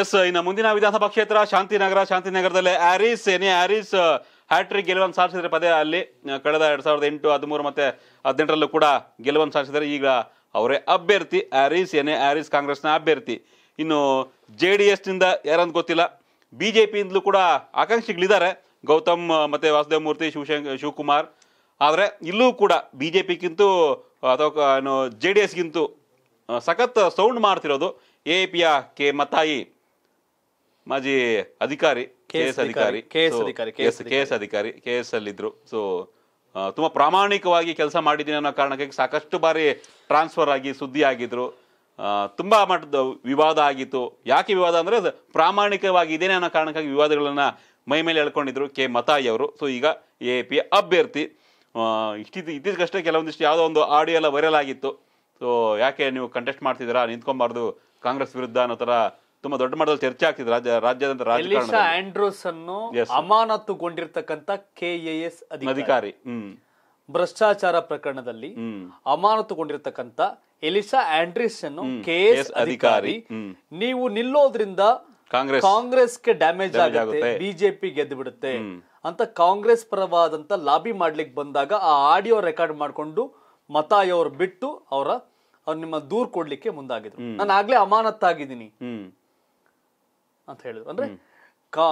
S ಇನ್ನು ಮುಂದಿನ ವಿಧಾನಸಭಾ ಕ್ಷೇತ್ರ ಶಾಂತಿನಗರ ಶಾಂತಿನಗರದಲ್ಲಿ ಹ್ಯಾರೀಸ್ ಏನೇ ಹ್ಯಾರೀಸ್ ಹ್ಯಾಟ್ರಿಕ್ ಗೆಲುವನ್ನು ಸಾಧಿಸಿದರೆ ಪದೇ ಅಲ್ಲಿ ಕಳೆದ ಎರಡು ಸಾವಿರದ ಎಂಟು ಹದಿಮೂರು ಮತ್ತು ಹದಿನೆಂಟರಲ್ಲೂ ಕೂಡ ಗೆಲುವನ್ನು ಸಾಧಿಸಿದರೆ ಈಗ ಅವರೇ ಅಭ್ಯರ್ಥಿ ಆ್ಯರಿಸ್ ಏನೇ ಹ್ಯಾರೀಸ್ ಕಾಂಗ್ರೆಸ್ನ ಅಭ್ಯರ್ಥಿ ಇನ್ನು ಜೆ ಡಿ ಎಸ್ನಿಂದ ಯಾರಂತ ಗೊತ್ತಿಲ್ಲ ಬಿ ಜೆ ಪಿಯಿಂದಲೂ ಕೂಡ ಆಕಾಂಕ್ಷಿಗಳಿದ್ದಾರೆ ಗೌತಮ್ ಮತ್ತು ವಾಸುದೇವ ಮೂರ್ತಿ ಶಿವಶಂಕ ಶಿವಕುಮಾರ್ ಆದರೆ ಇಲ್ಲೂ ಕೂಡ ಬಿ ಜೆ ಪಿಗಿಂತೂ ಅಥವಾ ಏನು ಜೆ ಡಿ ಎಸ್ಗಿಂತೂ ಸಖತ್ ಸೌಂಡ್ ಮಾಡ್ತಿರೋದು ಎ ಪಿ ಪಿಯ ಕೆ ಮತಾಯಿ ಮಾಜಿ ಅಧಿಕಾರಿ ಕೆ ಎಸ್ ಅಧಿಕಾರಿ ಕೆ ಎಸ್ ಅಧಿಕಾರಿ ಕೆ ಎಸ್ ಅಲ್ಲಿದ್ರು ಸೊ ತುಂಬಾ ಪ್ರಾಮಾಣಿಕವಾಗಿ ಕೆಲಸ ಮಾಡಿದ್ದೀನಿ ಅನ್ನೋ ಕಾರಣಕ್ಕೆ ಸಾಕಷ್ಟು ಬಾರಿ ಟ್ರಾನ್ಸ್ಫರ್ ಆಗಿ ಸುದ್ದಿ ಆಗಿದ್ರು ತುಂಬಾ ಮಟ್ಟದ ವಿವಾದ ಆಗಿತ್ತು ಯಾಕೆ ವಿವಾದ ಅಂದ್ರೆ ಪ್ರಾಮಾಣಿಕವಾಗಿ ಇದೇನೆ ಅನ್ನೋ ಕಾರಣಕ್ಕಾಗಿ ವಿವಾದಗಳನ್ನ ಮೈ ಮೇಲೆ ಎಳ್ಕೊಂಡಿದ್ರು ಕೆ ಮತಾಯಿ ಅವರು ಸೊ ಈಗ ಎ ಪಿ ಅಭ್ಯರ್ಥಿ ಇಷ್ಟಿದ್ದು ಇತ್ತೀಚೆಗಷ್ಟೇ ಕೆಲವೊಂದಿಷ್ಟು ಯಾವುದೋ ಒಂದು ಆಡಿಯೋ ಎಲ್ಲ ವೈರಲ್ ಆಗಿತ್ತು ಸೊ ಯಾಕೆ ನೀವು ಕಂಟೆಸ್ಟ್ ಮಾಡ್ತಿದ್ದೀರಾ ನಿಂತ್ಕೊಂಬಾರ್ದು ಕಾಂಗ್ರೆಸ್ ವಿರುದ್ಧ ಅನ್ನೋ ಥರ ತುಂಬಾ ದೊಡ್ಡ ಮಟ್ಟದಲ್ಲಿ ಚರ್ಚೆ ಆಗ್ತಿದೆ ರಾಜ್ಯ ರಾಜ್ಯದಂತ ಆಂಡ್ರೋಸ್ ಅನ್ನು ಅಮಾನತುಗೊಂಡಿರ್ತಕ್ಕಂಥ ಕೆಎಎಸ್ ಅಧಿಕಾರಿ ಭ್ರಷ್ಟಾಚಾರ ಪ್ರಕರಣದಲ್ಲಿ ಅಮಾನತುಗೊಂಡಿರ್ತಕ್ಕಂಥ ಎಲಿಸಾ ಆಂಡ್ರಿಸ್ ಅನ್ನು ಕೆಎಸ್ ಅಧಿಕಾರಿ ನೀವು ನಿಲ್ಲೋದ್ರಿಂದ ಕಾಂಗ್ರೆಸ್ ಕಾಂಗ್ರೆಸ್ಗೆ ಡ್ಯಾಮೇಜ್ ಆಗುತ್ತೆ ಬಿಜೆಪಿ ಗೆದ್ದು ಬಿಡುತ್ತೆ ಅಂತ ಕಾಂಗ್ರೆಸ್ ಪರವಾದಂತ ಲಾಬಿ ಮಾಡ್ಲಿಕ್ಕೆ ಬಂದಾಗ ಆ ಆಡಿಯೋ ರೆಕಾರ್ಡ್ ಮಾಡಿಕೊಂಡು ಮತ ಬಿಟ್ಟು ಅವರ ನಿಮ್ಮ ದೂರ್ ಕೊಡ್ಲಿಕ್ಕೆ ಮುಂದಾಗಿದ್ರು ನಾನು ಆಗ್ಲೇ ಅಮಾನತ್ತಾಗಿದ್ದೀನಿ ಅಂತ ಹೇಳಿದ್ರು ಅಂದ್ರೆ ಕಾ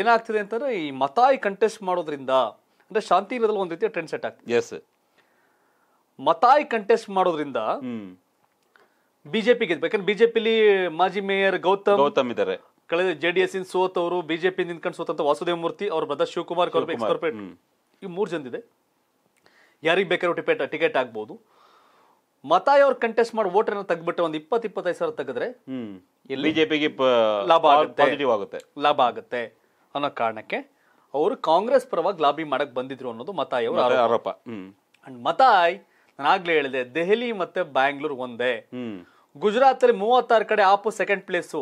ಏನಾಗ್ತಿದೆ ಅಂತಂದ್ರೆ ಈ ಮತಾಯಿ ಕಂಟೆಸ್ಟ್ ಮಾಡೋದ್ರಿಂದ ಅಂದ್ರೆ ಶಾಂತಿ ಇರೋದ್ರಲ್ಲಿ ಒಂದು ರೀತಿಯ ಟ್ರೆಂಡ್ ಸೆಟ್ ಆಗ್ತದೆ ಎಸ್ ಮತಾಯಿ ಕಂಟೆಸ್ಟ್ ಮಾಡೋದ್ರಿಂದ ಬಿಜೆಪಿ ಗೆದ್ದು ಯಾಕಂದ್ರೆ ಬಿಜೆಪಿಲಿ ಮಾಜಿ ಮೇಯರ್ ಗೌತಮ್ ಗೌತಮ್ ಇದ್ದಾರೆ ಕಳೆದ ಜೆ ಡಿ ಎಸ್ ಇನ್ ಸೋತವರು ಬಿಜೆಪಿ ನಿಂತ್ಕೊಂಡು ಸೋತಂತ ವಾಸುದೇವ ಮೂರ್ತಿ ಅವ್ರ ಬ್ರದರ್ ಶಿವಕುಮಾರ್ ಕಾರ್ಪೊರೇಟ್ ಈ ಮೂರ್ ಜನ ಇದೆ ಯಾರಿಗೆ ಬೇಕಾದ್ರೂ ಟಿಕೆಟ್ ಟಿಕೆಟ್ ಆಗ್ಬೋದು ಮತಾಯ್ ಕಂಟೆಸ್ಟ್ ಮಾಡಿ ವೋಟ್ ಅನ್ನು ತೆಗ್ಬಿಟ್ಟು ಒಂದು ಇಪ್ಪತ್ತು ಇಪ್ಪತ್ತೈದು ಸಾವಿರ ತೆಗೆದ್ರೆ ಬಿಜೆಪಿಗೆ ಲಾಭ ಆಗುತ್ತೆ ಲಾಭ ಆಗುತ್ತೆ ಅನ್ನೋ ಕಾರಣಕ್ಕೆ ಅವರು ಕಾಂಗ್ರೆಸ್ ಪರವಾಗಿ ಲಾಬಿ ಮಾಡಕ್ ಬಂದಿದ್ರು ಅನ್ನೋದು ಮತಾಯ್ ಆರೋಪ ಅಂಡ್ ಮತಾಯ್ ನಾನಾಗ್ಲೇ ಹೇಳಿದೆ ದೆಹಲಿ ಮತ್ತೆ ಬ್ಯಾಂಗ್ಳೂರ್ ಒಂದೇ ಗುಜರಾತ್ ಅಲ್ಲಿ ಮೂವತ್ತಾರು ಕಡೆ ಆಪು ಸೆಕೆಂಡ್ ಪ್ಲೇಸು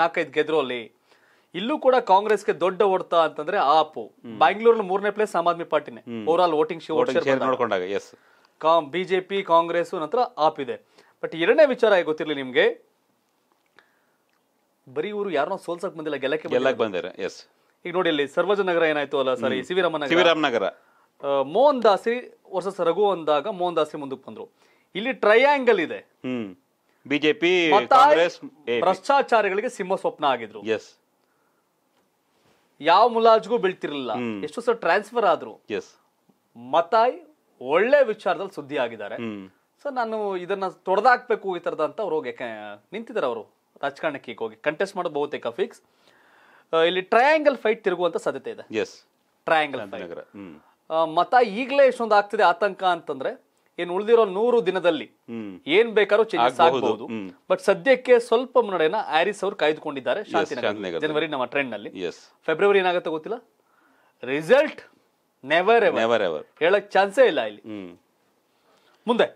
ನಾಲ್ಕೈದು ಗೆದ್ರು ಅಲ್ಲಿ ಇಲ್ಲೂ ಕೂಡ ಕಾಂಗ್ರೆಸ್ ಗೆ ದೊಡ್ಡ ಹೊಡೆತ ಅಂತಂದ್ರೆ ಆಪು ಬ್ಯಾಂಗ್ಳೂರ್ ಮೂರನೇ ಪ್ಲೇಸ್ ಆಮ್ ಆದ್ಮಿ ಪಾರ್ಟಿನೇ ಓವರ್ ಆಲ್ ವೋಟಿಂಗ್ ಶೇರ್ ನೋಡ್ಕೊಂಡಾಗ ಎಸ್ ಕಾ ಬಿ ಜೆ ಪಿ ನಂತರ ಆಪ್ ಇದೆ ಬಟ್ ಎರಡನೇ ವಿಚಾರ ಗೊತ್ತಿರ್ಲಿ ಗೊತ್ತಿರಲಿ ನಿಮಗೆ ಬರೀ ಇವರು ಯಾರನ್ನೋ ಸೋಲ್ಸಕ್ ಬಂದಿಲ್ಲ ಗೆಲ್ಲಕ್ಕೆ ಬಂದಿದ್ದಾರೆ ಈಗ ನೋಡಿ ಇಲ್ಲಿ ಸರ್ವಜನಗರ ಏನಾಯ್ತು ಅಲ್ಲ ಸರಿ ಸಿವಿರಾಮನಗರ ಮೋಹನ್ ದಾಸಿ ವರ್ಸಸ್ ರಘು ಅಂದಾಗ ಮೋಹನ್ ದಾಸಿ ಮುಂದಕ್ಕೆ ಬಂದ್ರು ಇಲ್ಲಿ ಟ್ರಯಾಂಗಲ್ ಇದೆ ಬಿಜೆಪಿ ಕಾಂಗ್ರೆಸ್ ಭ್ರಷ್ಟಾಚಾರಿಗಳಿಗೆ ಸಿಂಹ ಸ್ವಪ್ನ ಆಗಿದ್ರು ಎಸ್ ಯಾವ ಮುಲಾಜ್ಗೂ ಬೀಳ್ತಿರ್ಲಿಲ್ಲ ಎಷ್ಟು ಸರ್ ಟ್ರಾನ್ಸ್ಫರ್ ಆದ್ರು ಎಸ್ ಮತಾಯ್ ಒಳ್ಳೆ ವಿಚಾರದಲ್ಲಿ ಸುದ್ದಿ ಆಗಿದ್ದಾರೆ ಸೊ ನಾನು ಇದನ್ನ ತೊಡೆದಾಕ್ಬೇಕು ಈ ತರದ ಅಂತ ಅವ್ರು ಹೋಗಿ ನಿಂತಿದ್ದಾರೆ ಅವರು ರಾಜಕಾರಣಕ್ಕೆ ಹೋಗಿ ಕಂಟೆಸ್ಟ್ ಮಾಡೋದು ಬಹುತೇಕ ಫಿಕ್ಸ್ ಇಲ್ಲಿ ಟ್ರಯಾಂಗಲ್ ಫೈಟ್ ತಿರುಗುವಂತ ಸಾಧ್ಯತೆ ಇದೆ ಟ್ರಯಾಂಗಲ್ ಮತ ಈಗಲೇ ಇಷ್ಟೊಂದು ಆಗ್ತಿದೆ ಆತಂಕ ಅಂತಂದ್ರೆ ಏನ್ ಉಳಿದಿರೋ ನೂರು ದಿನದಲ್ಲಿ ಏನ್ ಬೇಕಾದ್ರೂ ಚೇಂಜಸ್ ಆಗಬಹುದು ಬಟ್ ಸದ್ಯಕ್ಕೆ ಸ್ವಲ್ಪ ಮುನ್ನಡೆನ ಹ್ಯಾರಿಸ್ ಅವರು ಕಾಯ್ದುಕೊಂಡಿದ್ದಾರೆ ಜನವರಿ ನಮ್ಮ ಟ್ರೆಂಡ್ ನಲ್ಲಿ ಫೆಬ್ರವರಿ ಏನಾಗುತ್ತೆ ಗೊತ್ತಿಲ್ಲ ರಿಸಲ್ಟ್ ನೆವರ್ ನೆವರ್ ಎವರ್ ಹೇಳಕ್ ಚಾನ್ಸೇ ಇಲ್ಲ ಇಲ್ಲಿ ಮುಂದೆ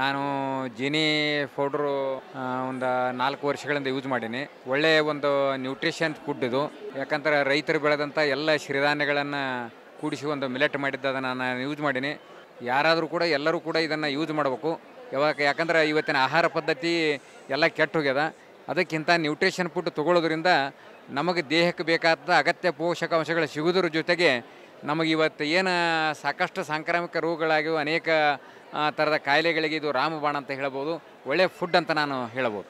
ನಾನು ಜಿನಿ ಪೌಡ್ರು ಒಂದು ನಾಲ್ಕು ವರ್ಷಗಳಿಂದ ಯೂಸ್ ಮಾಡೀನಿ ಒಳ್ಳೆಯ ಒಂದು ನ್ಯೂಟ್ರಿಷನ್ ಫುಡ್ ಇದು ಯಾಕಂದ್ರೆ ರೈತರು ಬೆಳೆದಂಥ ಎಲ್ಲ ಸಿರಿಧಾನ್ಯಗಳನ್ನು ಕೂಡಿಸಿ ಒಂದು ಮಿಲೆಟ್ ಮಾಡಿದ್ದು ಅದನ್ನು ನಾನು ಯೂಸ್ ಮಾಡೀನಿ ಯಾರಾದರೂ ಕೂಡ ಎಲ್ಲರೂ ಕೂಡ ಇದನ್ನು ಯೂಸ್ ಮಾಡಬೇಕು ಯಾವಾಗ ಯಾಕಂದ್ರೆ ಇವತ್ತಿನ ಆಹಾರ ಪದ್ಧತಿ ಎಲ್ಲ ಕೆಟ್ಟ ಹೋಗ್ಯದ ಅದಕ್ಕಿಂತ ನ್ಯೂಟ್ರಿಷನ್ ಫುಡ್ ತೊಗೊಳ್ಳೋದ್ರಿಂದ ನಮಗೆ ದೇಹಕ್ಕೆ ಬೇಕಾದ ಅಗತ್ಯ ಪೋಷಕಾಂಶಗಳು ಸಿಗೋದ್ರ ಜೊತೆಗೆ ನಮಗಿವತ್ತು ಏನು ಸಾಕಷ್ಟು ಸಾಂಕ್ರಾಮಿಕ ರೋಗಗಳಾಗಿವು ಅನೇಕ ಥರದ ಕಾಯಿಲೆಗಳಿಗೆ ಇದು ರಾಮಬಾಣ ಅಂತ ಹೇಳ್ಬೋದು ಒಳ್ಳೆಯ ಫುಡ್ ಅಂತ ನಾನು ಹೇಳಬೋದು